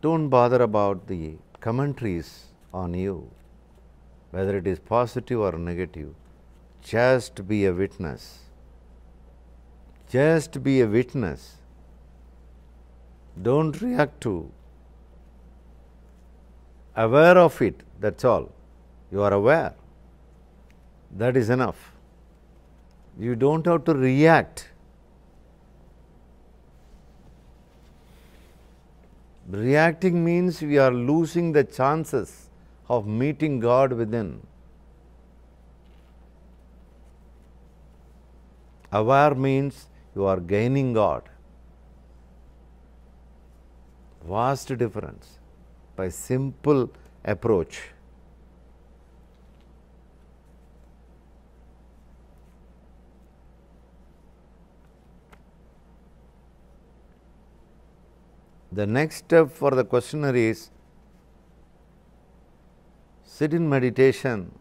do not bother about the commentaries on you, whether it is positive or negative. Just be a witness. Just be a witness. Do not react to. Aware of it, that is all. You are aware. That is enough. You do not have to react Reacting means we are losing the chances of meeting God within. Aware means you are gaining God. Vast difference by simple approach. The next step for the questioner is sit in meditation,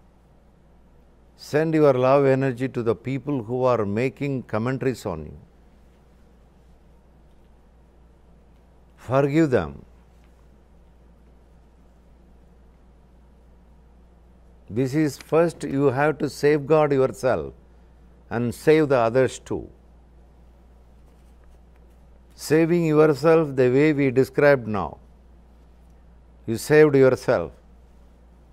send your love energy to the people who are making commentaries on you. Forgive them. This is first you have to safeguard yourself and save the others too saving yourself the way we described now. You saved yourself.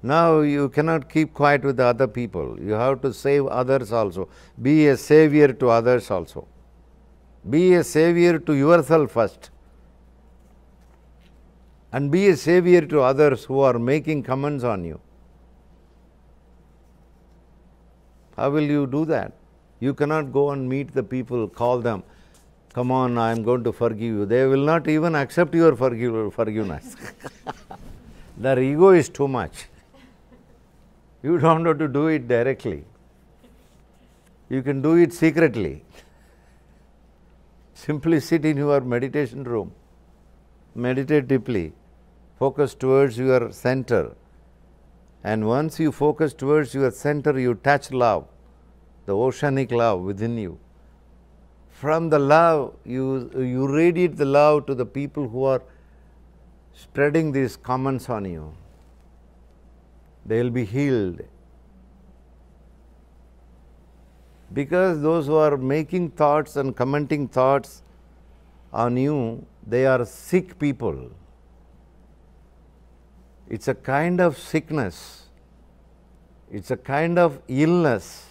Now you cannot keep quiet with the other people. You have to save others also. Be a savior to others also. Be a savior to yourself first. And be a savior to others who are making comments on you. How will you do that? You cannot go and meet the people, call them come on, I am going to forgive you. They will not even accept your forgiveness. Their ego is too much. You don't have to do it directly. You can do it secretly. Simply sit in your meditation room, meditate deeply, focus towards your center. And once you focus towards your center, you touch love, the oceanic love within you from the love you, you radiate the love to the people who are spreading these comments on you. They will be healed because those who are making thoughts and commenting thoughts on you, they are sick people. It is a kind of sickness, it is a kind of illness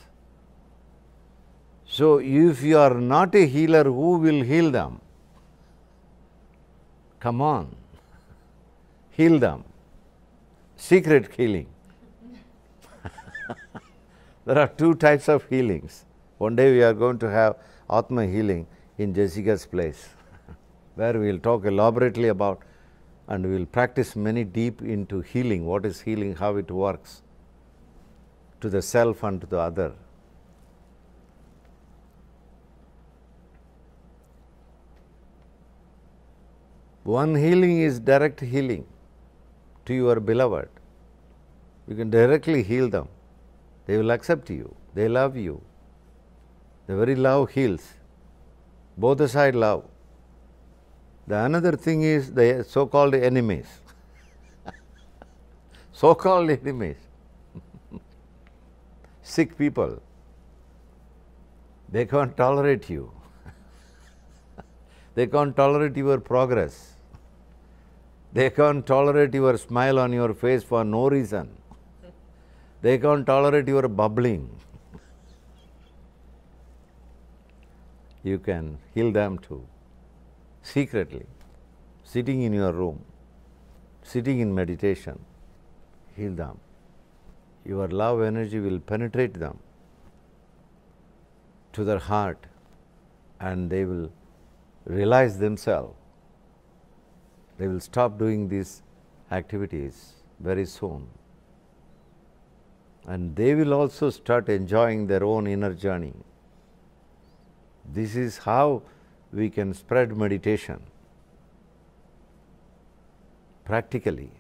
so, if you are not a healer, who will heal them? Come on, heal them. Secret healing. there are two types of healings. One day we are going to have Atma healing in Jessica's place, where we will talk elaborately about and we will practice many deep into healing, what is healing, how it works to the self and to the other. One healing is direct healing to your beloved. You can directly heal them. They will accept you. They love you. The very love heals. Both the side love. The another thing is the so-called enemies. so-called enemies. Sick people. They can't tolerate you. they can't tolerate your progress. They can't tolerate your smile on your face for no reason. They can't tolerate your bubbling. You can heal them too, secretly, sitting in your room, sitting in meditation, heal them. Your love energy will penetrate them to their heart and they will realize themselves they will stop doing these activities very soon. And they will also start enjoying their own inner journey. This is how we can spread meditation practically.